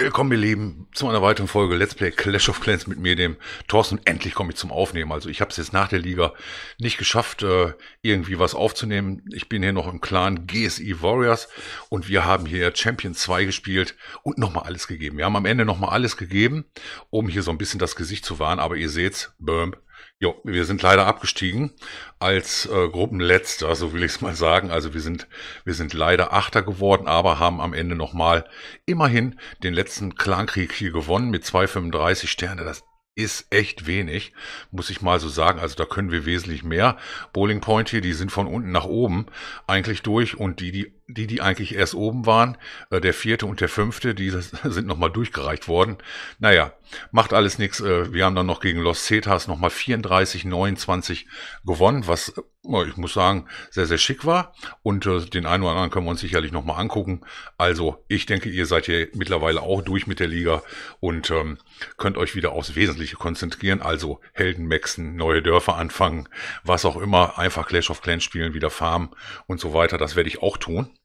Willkommen, ihr Lieben, zu einer weiteren Folge Let's Play Clash of Clans mit mir, dem Thorsten. Endlich komme ich zum Aufnehmen. Also ich habe es jetzt nach der Liga nicht geschafft, äh, irgendwie was aufzunehmen. Ich bin hier noch im Clan GSI Warriors und wir haben hier Champion 2 gespielt und nochmal alles gegeben. Wir haben am Ende nochmal alles gegeben, um hier so ein bisschen das Gesicht zu wahren. Aber ihr seht's, Böhm, Jo, wir sind leider abgestiegen als äh, Gruppenletzter, so will ich es mal sagen. Also wir sind, wir sind leider Achter geworden, aber haben am Ende nochmal immerhin den letzten Clankrieg hier gewonnen mit 2,35 Sterne. Das ist echt wenig, muss ich mal so sagen. Also da können wir wesentlich mehr. Bowling Point hier, die sind von unten nach oben eigentlich durch und die, die die, die eigentlich erst oben waren, äh, der vierte und der fünfte, die sind nochmal durchgereicht worden. Naja, macht alles nichts. Äh, wir haben dann noch gegen Los Cetas nochmal 34, 29 gewonnen, was äh, ich muss sagen, sehr, sehr schick war. Und äh, den einen oder anderen können wir uns sicherlich nochmal angucken. Also, ich denke, ihr seid hier mittlerweile auch durch mit der Liga und ähm, könnt euch wieder aufs Wesentliche konzentrieren. Also Helden maxen, neue Dörfer anfangen, was auch immer. Einfach Clash of Clans spielen, wieder farmen und so weiter. Das werde ich auch tun.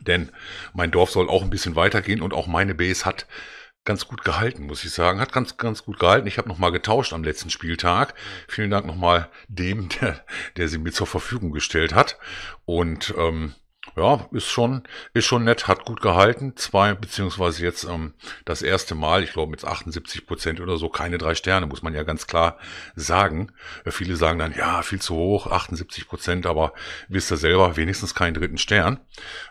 Denn mein Dorf soll auch ein bisschen weitergehen und auch meine Base hat ganz gut gehalten, muss ich sagen. Hat ganz, ganz gut gehalten. Ich habe nochmal getauscht am letzten Spieltag. Vielen Dank nochmal dem, der, der sie mir zur Verfügung gestellt hat. Und ähm, ja, ist schon, ist schon nett, hat gut gehalten. Zwei, beziehungsweise jetzt ähm, das erste Mal, ich glaube mit 78 Prozent oder so, keine drei Sterne, muss man ja ganz klar sagen. Äh, viele sagen dann, ja, viel zu hoch, 78 Prozent, aber wisst ihr selber, wenigstens keinen dritten Stern.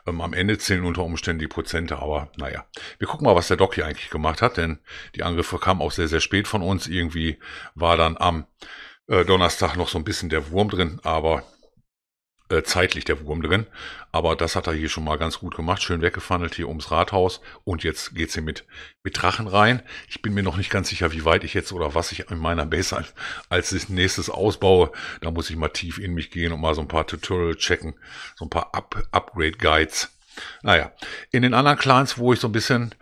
Ähm, am Ende zählen unter Umständen die Prozente, aber naja. Wir gucken mal, was der Doc hier eigentlich gemacht hat, denn die Angriffe kamen auch sehr, sehr spät von uns. Irgendwie war dann am äh, Donnerstag noch so ein bisschen der Wurm drin, aber äh, zeitlich der Wurm drin. Aber das hat er hier schon mal ganz gut gemacht. Schön weggefandelt hier ums Rathaus. Und jetzt geht's hier mit, mit Drachen rein. Ich bin mir noch nicht ganz sicher, wie weit ich jetzt oder was ich in meiner Base als, als nächstes ausbaue. Da muss ich mal tief in mich gehen und mal so ein paar Tutorial checken. So ein paar Up Upgrade Guides. Naja, in den anderen Clans, wo ich so ein bisschen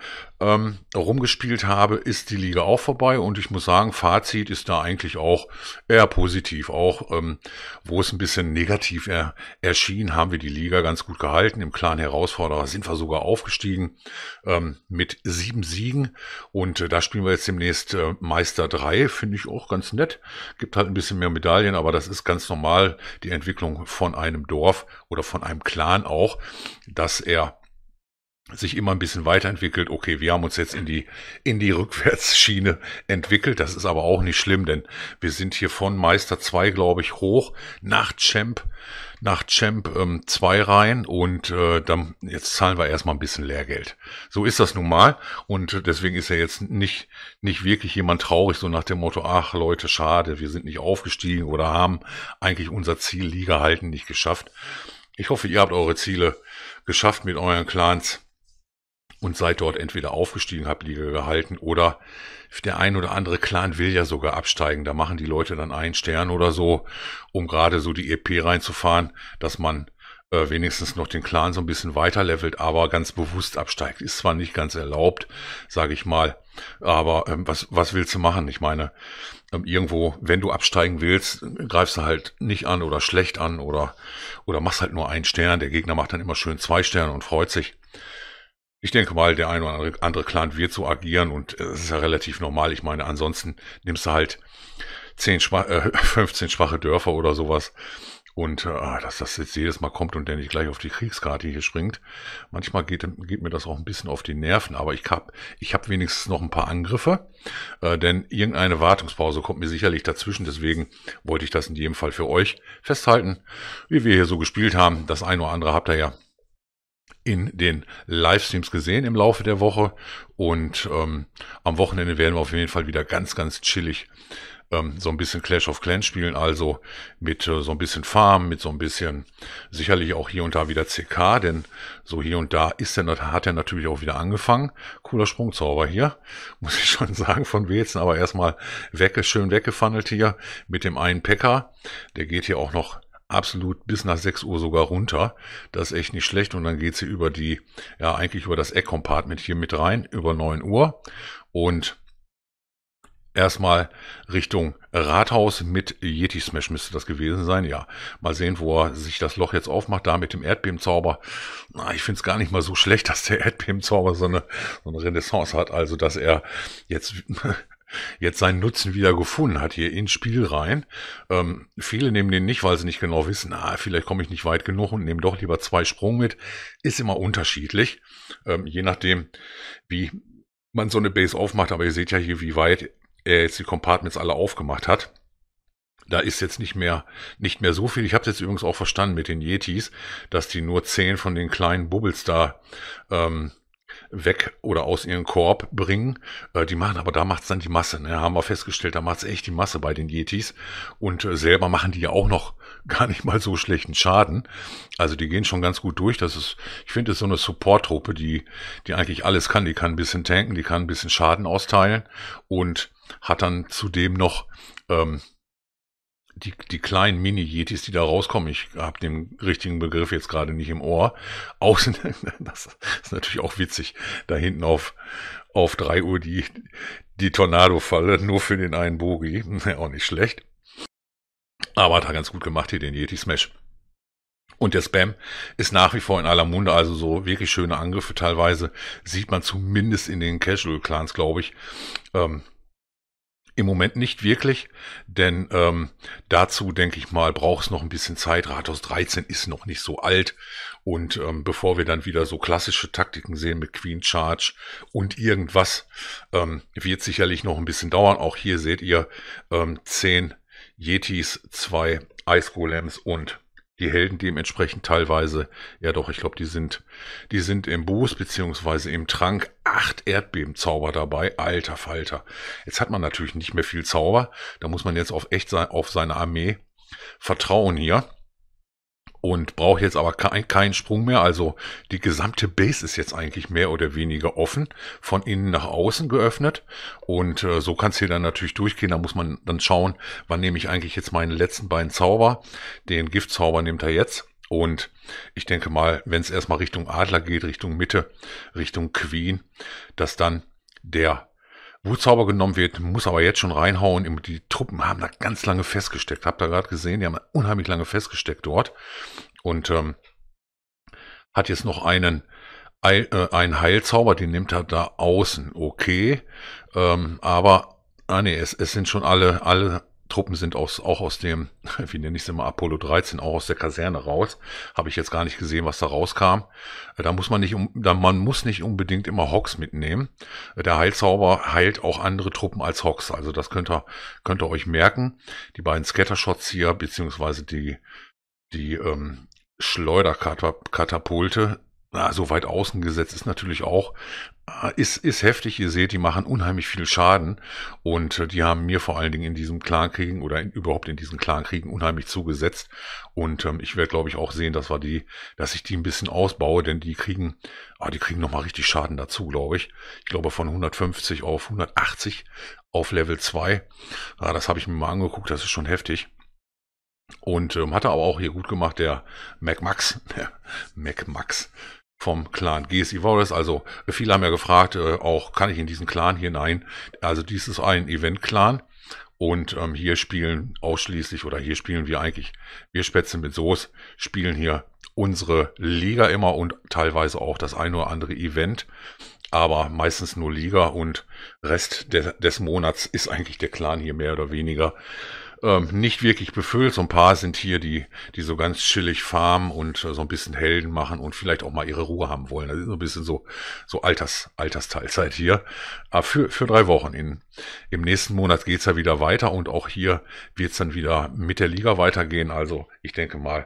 ähm, rumgespielt habe, ist die Liga auch vorbei und ich muss sagen, Fazit ist da eigentlich auch eher positiv. Auch ähm, wo es ein bisschen negativ er, erschien, haben wir die Liga ganz gut gehalten. Im klaren Herausforderer sind wir sogar aufgestiegen ähm, mit sieben Siegen und äh, da spielen wir jetzt demnächst äh, Meister 3, finde ich auch ganz nett. Gibt halt ein bisschen mehr Medaillen, aber das ist ganz normal die Entwicklung von einem Dorf oder von einem Clan auch, dass er sich immer ein bisschen weiterentwickelt. Okay, wir haben uns jetzt in die, in die Rückwärtsschiene entwickelt. Das ist aber auch nicht schlimm, denn wir sind hier von Meister 2, glaube ich, hoch nach Champ, nach Champ 2 ähm, rein und äh, dann, jetzt zahlen wir erstmal ein bisschen Lehrgeld. So ist das nun mal und deswegen ist ja jetzt nicht, nicht wirklich jemand traurig, so nach dem Motto, ach Leute, schade, wir sind nicht aufgestiegen oder haben eigentlich unser Ziel Liga halten nicht geschafft. Ich hoffe, ihr habt eure Ziele geschafft mit euren Clans und seid dort entweder aufgestiegen, habt Liga gehalten oder der ein oder andere Clan will ja sogar absteigen. Da machen die Leute dann einen Stern oder so, um gerade so die EP reinzufahren, dass man äh, wenigstens noch den Clan so ein bisschen weiterlevelt, aber ganz bewusst absteigt. Ist zwar nicht ganz erlaubt, sage ich mal, aber ähm, was, was willst du machen? Ich meine, ähm, irgendwo, wenn du absteigen willst, greifst du halt nicht an oder schlecht an oder, oder machst halt nur einen Stern. Der Gegner macht dann immer schön zwei Sterne und freut sich. Ich denke mal, der ein oder andere Clan wird so agieren und es äh, ist ja relativ normal. Ich meine, ansonsten nimmst du halt 10 Schwa äh, 15 schwache Dörfer oder sowas. Und äh, ah, dass das jetzt jedes Mal kommt und der nicht gleich auf die Kriegskarte hier springt. Manchmal geht, geht mir das auch ein bisschen auf die Nerven, aber ich habe ich hab wenigstens noch ein paar Angriffe, äh, denn irgendeine Wartungspause kommt mir sicherlich dazwischen. Deswegen wollte ich das in jedem Fall für euch festhalten, wie wir hier so gespielt haben. Das ein oder andere habt ihr ja in den Livestreams gesehen im Laufe der Woche. Und ähm, am Wochenende werden wir auf jeden Fall wieder ganz, ganz chillig ähm, so ein bisschen Clash of Clans spielen. Also mit äh, so ein bisschen Farm, mit so ein bisschen sicherlich auch hier und da wieder CK, denn so hier und da ist er, hat er natürlich auch wieder angefangen. Cooler Sprungzauber hier, muss ich schon sagen, von Wezen. Aber erstmal weg, schön weggefandelt hier mit dem einen Packer. Der geht hier auch noch absolut bis nach 6 Uhr sogar runter. Das ist echt nicht schlecht. Und dann geht sie über die, ja, eigentlich über das Eck-Compartment hier mit rein, über 9 Uhr. Und erstmal Richtung Rathaus mit Yeti Smash müsste das gewesen sein. Ja, mal sehen, wo er sich das Loch jetzt aufmacht, da mit dem Erdbebenzauber. Na, ich finde es gar nicht mal so schlecht, dass der Erdbebenzauber so eine, so eine Renaissance hat. Also, dass er jetzt jetzt seinen Nutzen wieder gefunden hat hier ins Spiel rein. Ähm, viele nehmen den nicht, weil sie nicht genau wissen, ah, vielleicht komme ich nicht weit genug und nehmen doch lieber zwei Sprung mit. Ist immer unterschiedlich, ähm, je nachdem, wie man so eine Base aufmacht. Aber ihr seht ja hier, wie weit er jetzt die Compartments alle aufgemacht hat. Da ist jetzt nicht mehr, nicht mehr so viel. Ich habe es jetzt übrigens auch verstanden mit den Yetis, dass die nur zehn von den kleinen Bubbles da ähm, weg oder aus ihren Korb bringen. Äh, die machen aber, da macht es dann die Masse. Ne? Haben wir festgestellt, da macht es echt die Masse bei den Yetis. Und äh, selber machen die ja auch noch gar nicht mal so schlechten Schaden. Also die gehen schon ganz gut durch. Das ist, ich finde, es so eine Support-Truppe, die, die eigentlich alles kann. Die kann ein bisschen tanken, die kann ein bisschen Schaden austeilen und hat dann zudem noch ähm, die, die kleinen Mini-Yetis, die da rauskommen, ich habe den richtigen Begriff jetzt gerade nicht im Ohr, außen, das ist natürlich auch witzig, da hinten auf, auf drei Uhr die, die Tornado-Falle, nur für den einen Bogi, auch nicht schlecht. Aber hat er ganz gut gemacht hier, den Yeti-Smash. Und der Spam ist nach wie vor in aller Munde, also so wirklich schöne Angriffe teilweise sieht man zumindest in den Casual-Clans, glaube ich. Ähm, im Moment nicht wirklich, denn ähm, dazu denke ich mal, braucht es noch ein bisschen Zeit. Rathaus 13 ist noch nicht so alt und ähm, bevor wir dann wieder so klassische Taktiken sehen mit Queen Charge und irgendwas, ähm, wird sicherlich noch ein bisschen dauern. Auch hier seht ihr ähm, 10 Yetis, 2 Ice Golems und die Helden dementsprechend teilweise, ja doch, ich glaube, die sind, die sind im Buß beziehungsweise im Trank acht Erdbebenzauber dabei. Alter Falter. Jetzt hat man natürlich nicht mehr viel Zauber. Da muss man jetzt auf echt sein, auf seine Armee vertrauen hier und brauche jetzt aber kein, keinen Sprung mehr. Also die gesamte Base ist jetzt eigentlich mehr oder weniger offen, von innen nach außen geöffnet. Und äh, so kann es hier dann natürlich durchgehen. Da muss man dann schauen, wann nehme ich eigentlich jetzt meinen letzten beiden Zauber. Den Giftzauber nimmt er jetzt. Und ich denke mal, wenn es erstmal Richtung Adler geht, Richtung Mitte, Richtung Queen, dass dann der Wutzauber genommen wird, muss aber jetzt schon reinhauen. Die Truppen haben da ganz lange festgesteckt. Habt ihr gerade gesehen, die haben unheimlich lange festgesteckt dort. Und ähm, hat jetzt noch einen, Eil, äh, einen Heilzauber, den nimmt er da außen. Okay. Ähm, aber, ah nee, es, es sind schon alle, alle Truppen sind aus, auch aus dem, wie nenne ich es immer, Apollo 13, auch aus der Kaserne raus. Habe ich jetzt gar nicht gesehen, was da rauskam. Äh, da muss man nicht, da, man muss nicht unbedingt immer Hawks mitnehmen. Äh, der Heilzauber heilt auch andere Truppen als Hawks. Also das könnt ihr, könnt ihr euch merken. Die beiden Scattershots hier, beziehungsweise die, die ähm, Schleuderkatapulte na, so weit außen gesetzt ist natürlich auch, äh, ist, ist heftig. Ihr seht, die machen unheimlich viel Schaden und äh, die haben mir vor allen Dingen in diesem Clankriegen oder in, überhaupt in diesen Clankriegen unheimlich zugesetzt. Und ähm, ich werde, glaube ich, auch sehen, dass wir die, dass ich die ein bisschen ausbaue, denn die kriegen, ah, die kriegen nochmal richtig Schaden dazu, glaube ich. Ich glaube von 150 auf 180 auf Level 2. Ah, das habe ich mir mal angeguckt, das ist schon heftig. Und ähm, hat er aber auch hier gut gemacht, der MacMax. MacMax vom Clan GSI Ivoris. Also viele haben ja gefragt, äh, auch kann ich in diesen Clan hinein? Also dies ist ein Event-Clan und ähm, hier spielen ausschließlich oder hier spielen wir eigentlich, wir Spätzle mit Soße spielen hier unsere Liga immer und teilweise auch das ein oder andere Event, aber meistens nur Liga und Rest de des Monats ist eigentlich der Clan hier mehr oder weniger ähm, nicht wirklich befüllt. So ein paar sind hier, die, die so ganz chillig farmen und äh, so ein bisschen Helden machen und vielleicht auch mal ihre Ruhe haben wollen. Das ist so ein bisschen so, so Alters, Altersteilzeit hier. Aber ah, für, für drei Wochen. In, Im nächsten Monat geht's ja wieder weiter und auch hier wird's dann wieder mit der Liga weitergehen. Also ich denke mal,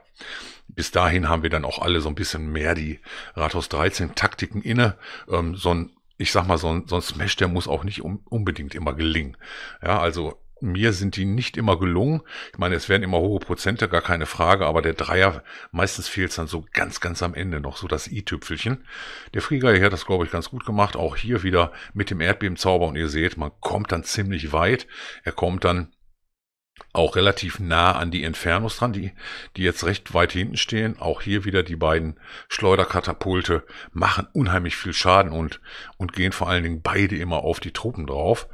bis dahin haben wir dann auch alle so ein bisschen mehr die Rathaus 13 Taktiken inne. Ähm, so ein ich sag mal, so ein, so ein Smash, der muss auch nicht um, unbedingt immer gelingen. Ja, also mir sind die nicht immer gelungen. Ich meine, es werden immer hohe Prozente, gar keine Frage, aber der Dreier, meistens fehlt es dann so ganz, ganz am Ende noch, so das i-Tüpfelchen. Der Frieger hier hat das, glaube ich, ganz gut gemacht. Auch hier wieder mit dem Erdbebenzauber und ihr seht, man kommt dann ziemlich weit. Er kommt dann auch relativ nah an die Infernos dran, die, die jetzt recht weit hinten stehen. Auch hier wieder die beiden Schleuderkatapulte machen unheimlich viel Schaden und, und gehen vor allen Dingen beide immer auf die Truppen drauf.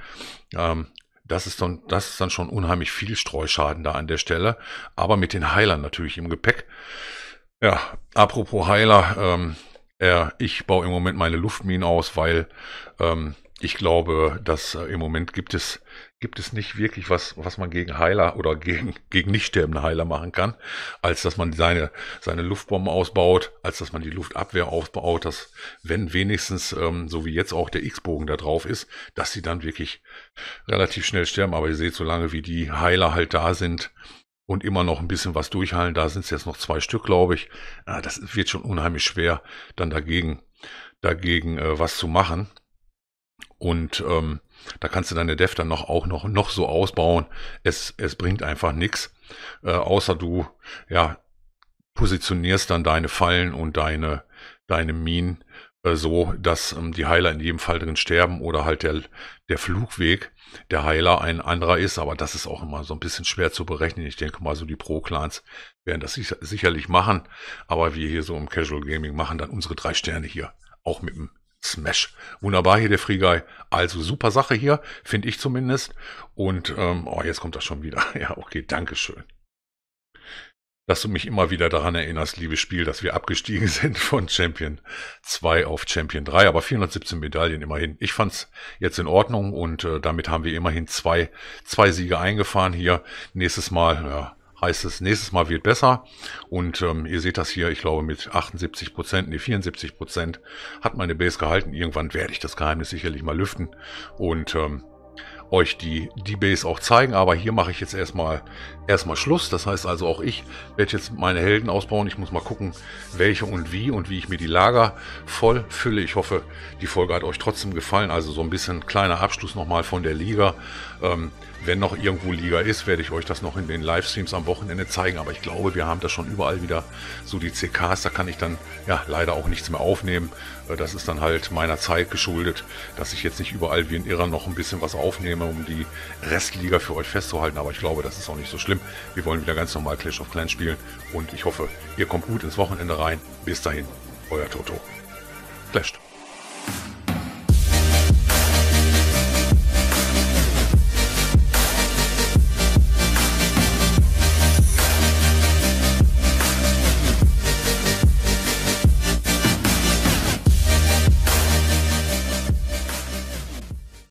Ähm, das ist dann, das ist dann schon unheimlich viel Streuschaden da an der Stelle. Aber mit den Heilern natürlich im Gepäck. Ja, apropos Heiler, ähm, äh, ich baue im Moment meine Luftminen aus, weil ähm, ich glaube, dass äh, im Moment gibt es gibt es nicht wirklich was, was man gegen Heiler oder gegen, gegen nicht sterbende Heiler machen kann, als dass man seine, seine Luftbomben ausbaut, als dass man die Luftabwehr ausbaut, dass wenn wenigstens, ähm, so wie jetzt auch der X-Bogen da drauf ist, dass sie dann wirklich relativ schnell sterben. Aber ihr seht, solange wie die Heiler halt da sind und immer noch ein bisschen was durchhalten, da sind es jetzt noch zwei Stück, glaube ich, äh, das wird schon unheimlich schwer, dann dagegen, dagegen äh, was zu machen. Und ähm, da kannst du deine Dev dann noch, auch noch, noch so ausbauen. Es, es bringt einfach nichts. Äh, außer du, ja, positionierst dann deine Fallen und deine, deine Minen äh, so, dass ähm, die Heiler in jedem Fall drin sterben oder halt der, der Flugweg der Heiler ein anderer ist, aber das ist auch immer so ein bisschen schwer zu berechnen. Ich denke mal, so die Pro-Clans werden das sicherlich machen, aber wir hier so im Casual Gaming machen dann unsere drei Sterne hier, auch mit dem Smash. Wunderbar hier der Free Guy. Also super Sache hier, finde ich zumindest. Und ähm, oh, jetzt kommt das schon wieder. Ja, okay, Dankeschön. Dass du mich immer wieder daran erinnerst, liebes Spiel, dass wir abgestiegen sind von Champion 2 auf Champion 3, aber 417 Medaillen immerhin. Ich fand's jetzt in Ordnung und äh, damit haben wir immerhin zwei, zwei Siege eingefahren hier. Nächstes Mal, ja, heißt es, nächstes Mal wird besser. Und ähm, ihr seht das hier, ich glaube mit 78 Prozent, nee 74 Prozent hat meine Base gehalten. Irgendwann werde ich das Geheimnis sicherlich mal lüften und ähm, euch die, die Base auch zeigen. Aber hier mache ich jetzt erstmal, erstmal Schluss. Das heißt also auch ich werde jetzt meine Helden ausbauen. Ich muss mal gucken, welche und wie und wie ich mir die Lager voll fülle. Ich hoffe, die Folge hat euch trotzdem gefallen. Also so ein bisschen kleiner Abschluss nochmal von der Liga. Ähm, wenn noch irgendwo Liga ist, werde ich euch das noch in den Livestreams am Wochenende zeigen. Aber ich glaube, wir haben da schon überall wieder so die CKs. Da kann ich dann ja leider auch nichts mehr aufnehmen. Äh, das ist dann halt meiner Zeit geschuldet, dass ich jetzt nicht überall wie ein Irrer noch ein bisschen was aufnehme, um die Restliga für euch festzuhalten. Aber ich glaube, das ist auch nicht so schlimm. Wir wollen wieder ganz normal Clash of Clans spielen. Und ich hoffe, ihr kommt gut ins Wochenende rein. Bis dahin, euer Toto. Clasht.